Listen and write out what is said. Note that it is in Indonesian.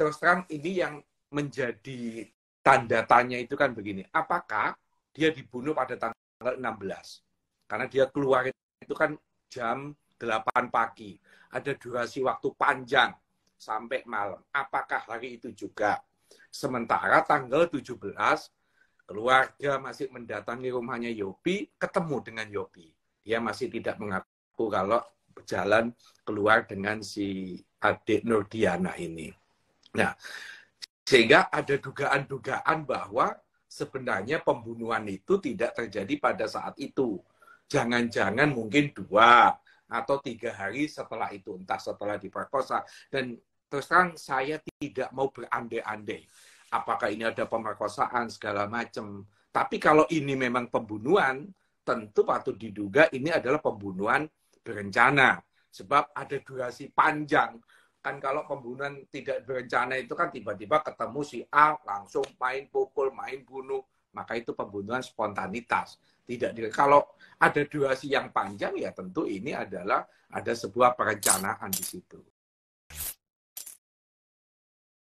terus terang ini yang menjadi tanda tanya itu kan begini, apakah dia dibunuh pada tanggal 16? Karena dia keluar itu kan jam 8 pagi, ada durasi waktu panjang sampai malam. Apakah hari itu juga? Sementara tanggal 17 keluarga masih mendatangi rumahnya Yopi, ketemu dengan Yopi. Dia masih tidak mengaku kalau berjalan keluar dengan si adik Nurdiana ini. Ya. Nah, sehingga ada dugaan-dugaan bahwa sebenarnya pembunuhan itu tidak terjadi pada saat itu. Jangan-jangan mungkin dua atau tiga hari setelah itu, entah setelah diperkosa. Dan terus terang saya tidak mau berandai-andai. Apakah ini ada pemerkosaan segala macam. Tapi kalau ini memang pembunuhan, tentu patut diduga ini adalah pembunuhan berencana. Sebab ada durasi panjang kan kalau pembunuhan tidak berencana itu kan tiba-tiba ketemu si A langsung main pukul, main bunuh, maka itu pembunuhan spontanitas. Tidak di, kalau ada durasi yang panjang ya tentu ini adalah ada sebuah perencanaan di situ.